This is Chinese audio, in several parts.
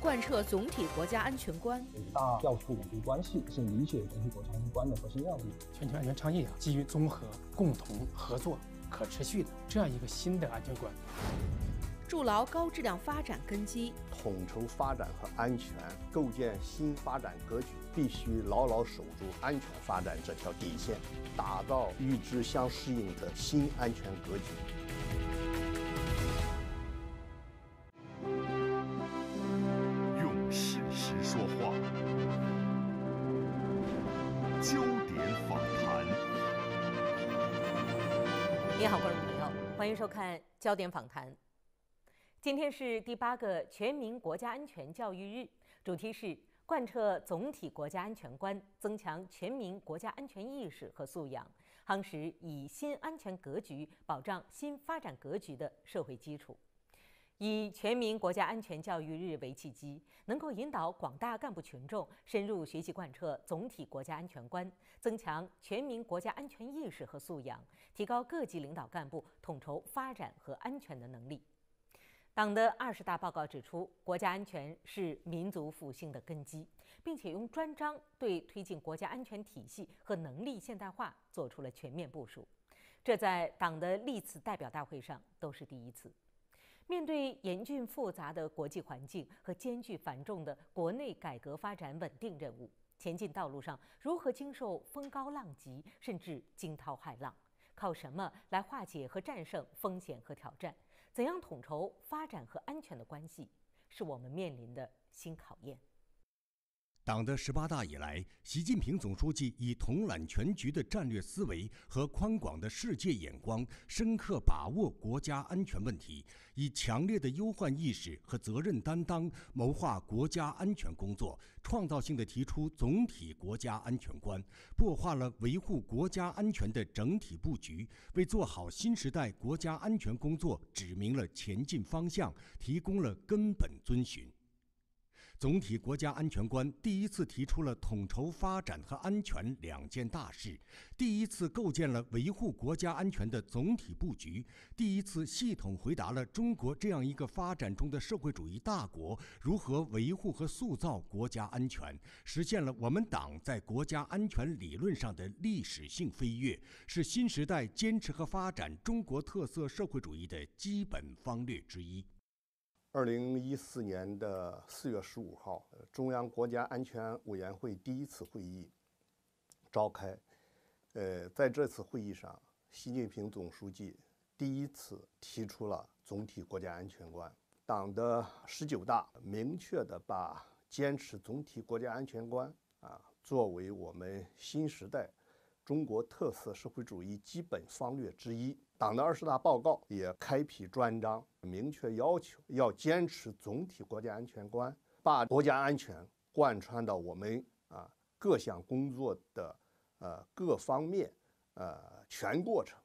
贯彻总体国家安全观，五大要素稳定关系是理解总体国家安全观的核心要义。全球安全倡议啊，基于综合、共同、合作、可持续的这样一个新的安全观，筑牢高质量发展根基，统筹发展和安全，构建新发展格局，必须牢牢守住安全发展这条底线，打造与之相适应的新安全格局。你好，观众朋友，欢迎收看焦点访谈。今天是第八个全民国家安全教育日，主题是贯彻总体国家安全观，增强全民国家安全意识和素养，夯实以新安全格局保障新发展格局的社会基础。以全民国家安全教育日为契机，能够引导广大干部群众深入学习贯彻总体国家安全观，增强全民国家安全意识和素养，提高各级领导干部统筹发展和安全的能力。党的二十大报告指出，国家安全是民族复兴的根基，并且用专章对推进国家安全体系和能力现代化作出了全面部署，这在党的历次代表大会上都是第一次。面对严峻复杂的国际环境和艰巨繁重的国内改革发展稳定任务，前进道路上如何经受风高浪急甚至惊涛骇浪，靠什么来化解和战胜风险和挑战？怎样统筹发展和安全的关系，是我们面临的新考验。党的十八大以来，习近平总书记以统揽全局的战略思维和宽广的世界眼光，深刻把握国家安全问题，以强烈的忧患意识和责任担当，谋划国家安全工作，创造性的提出总体国家安全观，破化了维护国家安全的整体布局，为做好新时代国家安全工作指明了前进方向，提供了根本遵循。总体国家安全观第一次提出了统筹发展和安全两件大事，第一次构建了维护国家安全的总体布局，第一次系统回答了中国这样一个发展中的社会主义大国如何维护和塑造国家安全，实现了我们党在国家安全理论上的历史性飞跃，是新时代坚持和发展中国特色社会主义的基本方略之一。二零一四年的四月十五号，中央国家安全委员会第一次会议召开。呃，在这次会议上，习近平总书记第一次提出了总体国家安全观。党的十九大明确的把坚持总体国家安全观啊，作为我们新时代中国特色社会主义基本方略之一。党的二十大报告也开辟专章，明确要求要坚持总体国家安全观，把国家安全贯穿到我们啊各项工作的呃各方面，呃全过程。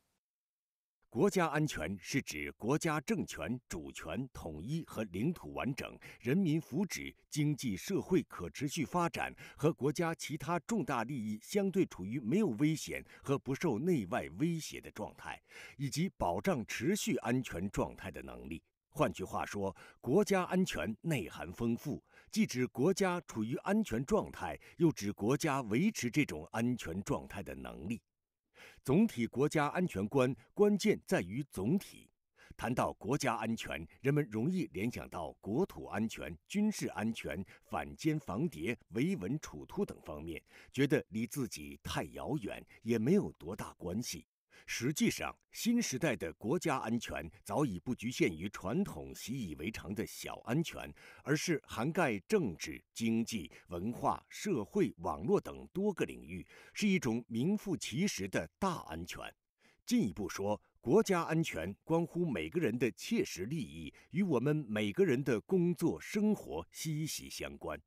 国家安全是指国家政权、主权、统一和领土完整、人民福祉、经济社会可持续发展和国家其他重大利益相对处于没有危险和不受内外威胁的状态，以及保障持续安全状态的能力。换句话说，国家安全内涵丰富，既指国家处于安全状态，又指国家维持这种安全状态的能力。总体国家安全观关键在于总体。谈到国家安全，人们容易联想到国土安全、军事安全、反间防谍、维稳处突等方面，觉得离自己太遥远，也没有多大关系。实际上，新时代的国家安全早已不局限于传统习以为常的小安全，而是涵盖政治、经济、文化、社会、网络等多个领域，是一种名副其实的大安全。进一步说，国家安全关乎每个人的切实利益，与我们每个人的工作生活息息相关。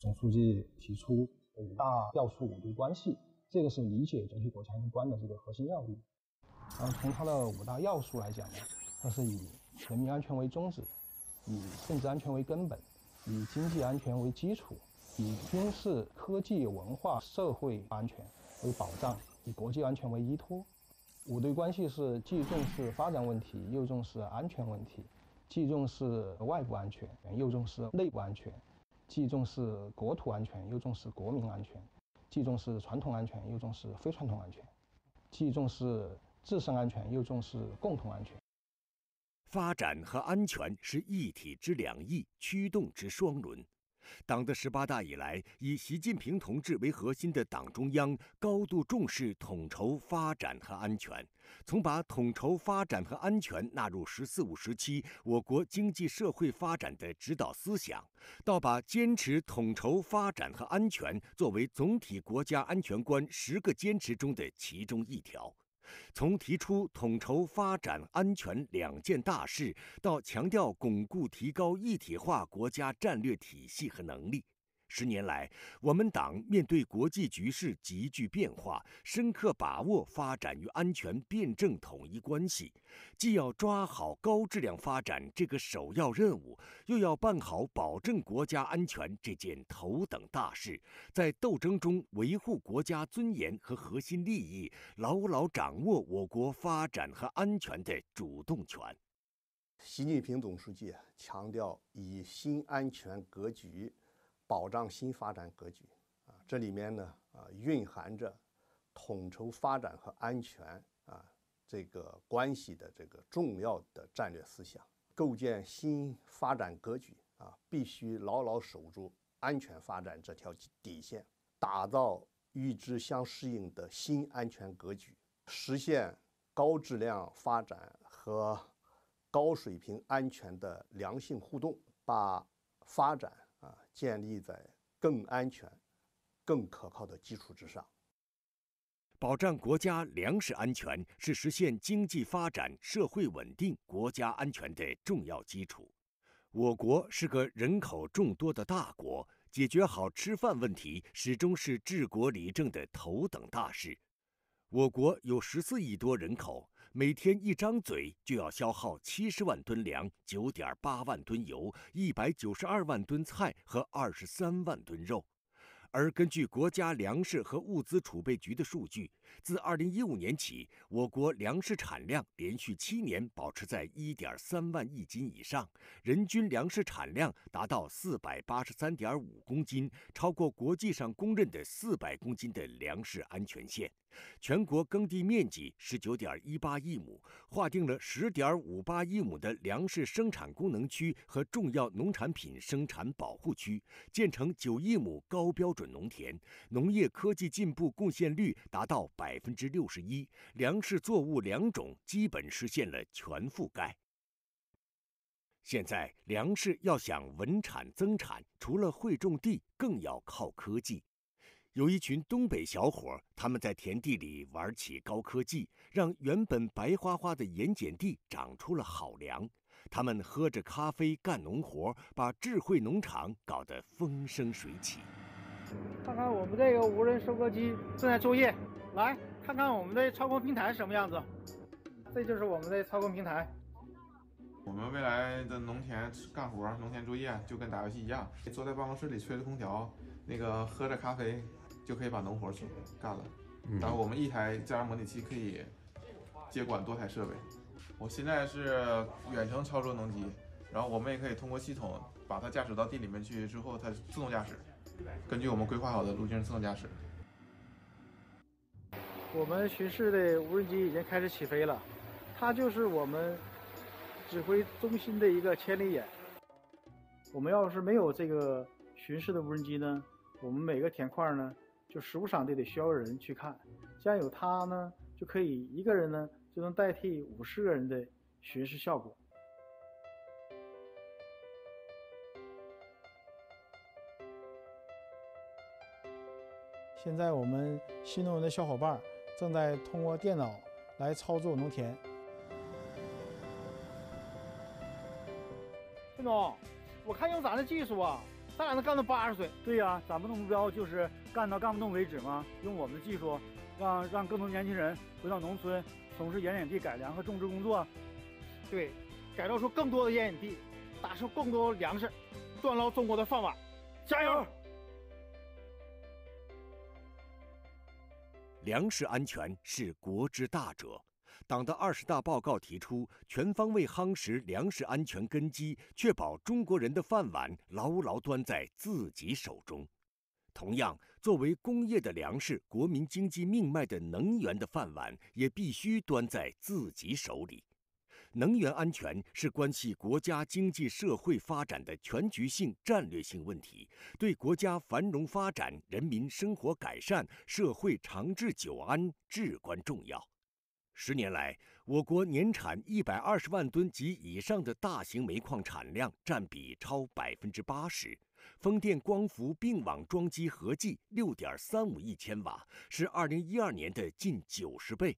总书记提出五大要素五对关系，这个是理解总体国家安全观的这个核心要义。然后，从它的五大要素来讲呢，它是以全民安全为宗旨，以政治安全为根本，以经济安全为基础，以军事、科技、文化、社会安全为保障，以国际安全为依托。五对关系是：既重视发展问题，又重视安全问题；既重视外部安全，又重视内部安全；既重视国土安全，又重视国民安全；既重视传统安全，又重视非传统安全；既重视。自身安全又重视共同安全，发展和安全是一体之两翼，驱动之双轮。党的十八大以来，以习近平同志为核心的党中央高度重视统筹发展和安全，从把统筹发展和安全纳入“十四五”时期我国经济社会发展的指导思想，到把坚持统筹发展和安全作为总体国家安全观十个坚持中的其中一条。从提出统筹发展安全两件大事，到强调巩固提高一体化国家战略体系和能力。十年来，我们党面对国际局势急剧变化，深刻把握发展与安全辩证统一关系，既要抓好高质量发展这个首要任务，又要办好保证国家安全这件头等大事，在斗争中维护国家尊严和核心利益，牢牢掌握我国发展和安全的主动权。习近平总书记强调，以新安全格局。保障新发展格局啊，这里面呢啊蕴含着统筹发展和安全啊这个关系的这个重要的战略思想。构建新发展格局啊，必须牢牢守住安全发展这条底线，打造与之相适应的新安全格局，实现高质量发展和高水平安全的良性互动，把发展。建立在更安全、更可靠的基础之上，保障国家粮食安全是实现经济发展、社会稳定、国家安全的重要基础。我国是个人口众多的大国，解决好吃饭问题始终是治国理政的头等大事。我国有十四亿多人口。每天一张嘴就要消耗七十万吨粮、九点八万吨油、一百九十二万吨菜和二十三万吨肉，而根据国家粮食和物资储备局的数据。自二零一五年起，我国粮食产量连续七年保持在一点三万亿斤以上，人均粮食产量达到四百八十三点五公斤，超过国际上公认的四百公斤的粮食安全线。全国耕地面积十九点一八亿亩，划定了十点五八亿亩的粮食生产功能区和重要农产品生产保护区，建成九亿亩高标准农田，农业科技进步贡献率达到。百分之六十一，粮食作物良种基本实现了全覆盖。现在粮食要想稳产增产，除了会种地，更要靠科技。有一群东北小伙，他们在田地里玩起高科技，让原本白花花的盐碱地长出了好粮。他们喝着咖啡干农活，把智慧农场搞得风生水起。看看我们这个无人收割机正在作业。来看看我们的操控平台什么样子，这就是我们的操控平台。我们未来的农田干活、农田作业就跟打游戏一样，坐在办公室里吹着空调，那个喝着咖啡，就可以把农活干了。然后我们一台驾驶模拟器可以接管多台设备。我现在是远程操作农机，然后我们也可以通过系统把它驾驶到地里面去，之后它自动驾驶，根据我们规划好的路径自动驾驶。我们巡视的无人机已经开始起飞了，它就是我们指挥中心的一个千里眼。我们要是没有这个巡视的无人机呢，我们每个田块呢，就十五场地得需要人去看。现在有它呢，就可以一个人呢就能代替五十个人的巡视效果。现在我们新农人的小伙伴儿。正在通过电脑来操作农田。孙总，我看用咱的技术啊，咱俩能干到八十岁。对呀，咱们的目标就是干到干不动为止嘛。用我们的技术，让让更多年轻人回到农村，从事盐碱地改良和种植工作。对，改造出更多的盐碱地，打出更多粮食，断捞中国的饭碗。加油！粮食安全是国之大者。党的二十大报告提出，全方位夯实粮食安全根基，确保中国人的饭碗牢牢端在自己手中。同样，作为工业的粮食、国民经济命脉的能源的饭碗，也必须端在自己手里。能源安全是关系国家经济社会发展的全局性、战略性问题，对国家繁荣发展、人民生活改善、社会长治久安至关重要。十年来，我国年产一百二十万吨及以上的大型煤矿产量占比超百分之八十，风电、光伏并网装机合计六点三五亿千瓦，是二零一二年的近九十倍。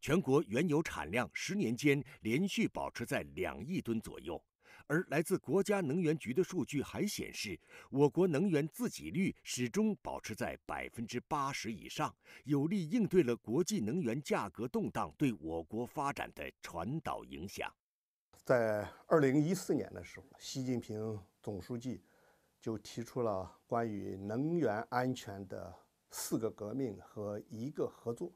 全国原油产量十年间连续保持在两亿吨左右，而来自国家能源局的数据还显示，我国能源自给率始终保持在百分之八十以上，有力应对了国际能源价格动荡对我国发展的传导影响。在二零一四年的时候，习近平总书记就提出了关于能源安全的“四个革命和一个合作”。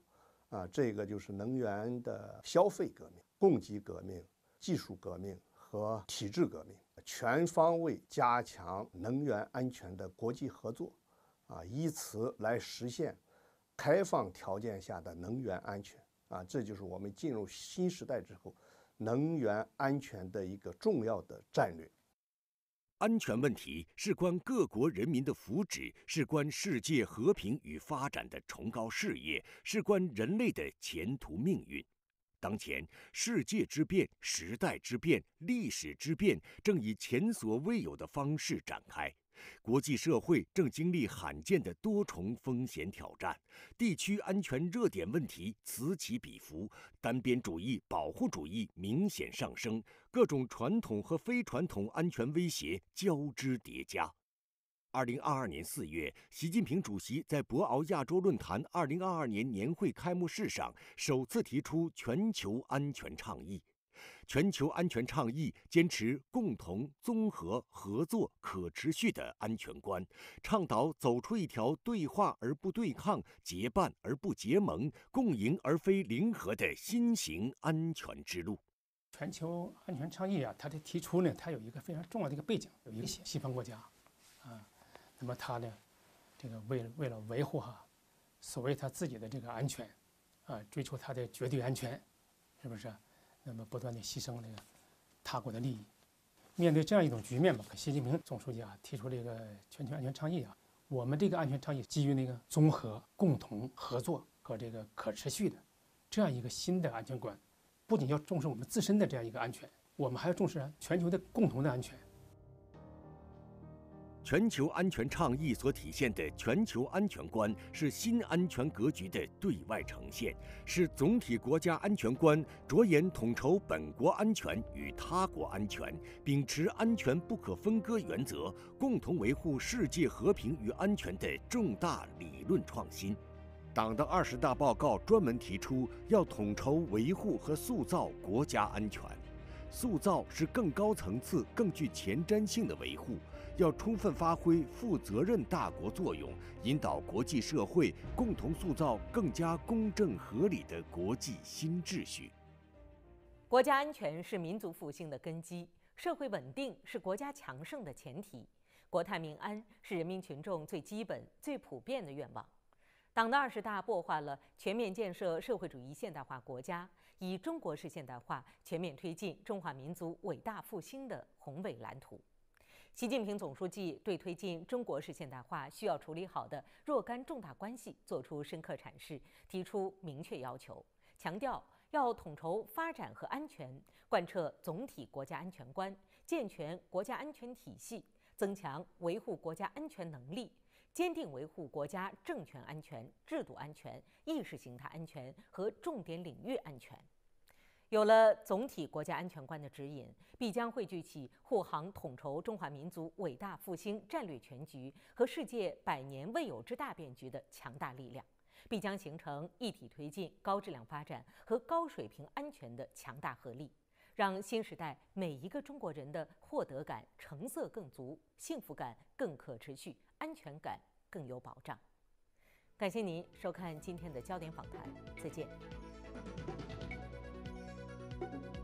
啊，这个就是能源的消费革命、供给革命、技术革命和体制革命，全方位加强能源安全的国际合作，啊，以此来实现开放条件下的能源安全啊，这就是我们进入新时代之后能源安全的一个重要的战略。安全问题事关各国人民的福祉，事关世界和平与发展的崇高事业，事关人类的前途命运。当前，世界之变、时代之变、历史之变，正以前所未有的方式展开。国际社会正经历罕见的多重风险挑战，地区安全热点问题此起彼伏，单边主义、保护主义明显上升，各种传统和非传统安全威胁交织叠加。二零二二年四月，习近平主席在博鳌亚洲论坛二零二二年年会开幕式上首次提出全球安全倡议。全球安全倡议坚持共同、综合、合作、可持续的安全观，倡导走出一条对话而不对抗、结伴而不结盟、共赢而非零和的新型安全之路。全球安全倡议啊，它的提出呢，它有一个非常重要的一个背景，有一些西方国家，啊，那么它呢，这个为了为了维护哈，所谓它自己的这个安全，啊，追求它的绝对安全，是不是？那么不断的牺牲那个他国的利益，面对这样一种局面吧，习近平总书记啊提出这个全球安全倡议啊，我们这个安全倡议基于那个综合、共同、合作和这个可持续的这样一个新的安全观，不仅要重视我们自身的这样一个安全，我们还要重视全球的共同的安全。全球安全倡议所体现的全球安全观，是新安全格局的对外呈现，是总体国家安全观着眼统筹本国安全与他国安全，秉持安全不可分割原则，共同维护世界和平与安全的重大理论创新。党的二十大报告专门提出，要统筹维护和塑造国家安全，塑造是更高层次、更具前瞻性的维护。要充分发挥负责任大国作用，引导国际社会共同塑造更加公正合理的国际新秩序。国家安全是民族复兴的根基，社会稳定是国家强盛的前提，国泰民安是人民群众最基本、最普遍的愿望。党的二十大擘画了全面建设社会主义现代化国家、以中国式现代化全面推进中华民族伟大复兴的宏伟蓝图。习近平总书记对推进中国式现代化需要处理好的若干重大关系作出深刻阐释，提出明确要求，强调要统筹发展和安全，贯彻总体国家安全观，健全国家安全体系，增强维护国家安全能力，坚定维护国家政权安全、制度安全、意识形态安全和重点领域安全。有了总体国家安全观的指引，必将汇聚起护航统筹中华民族伟大复兴战略全局和世界百年未有之大变局的强大力量，必将形成一体推进高质量发展和高水平安全的强大合力，让新时代每一个中国人的获得感成色更足，幸福感更可持续，安全感更有保障。感谢您收看今天的焦点访谈，再见。Thank you.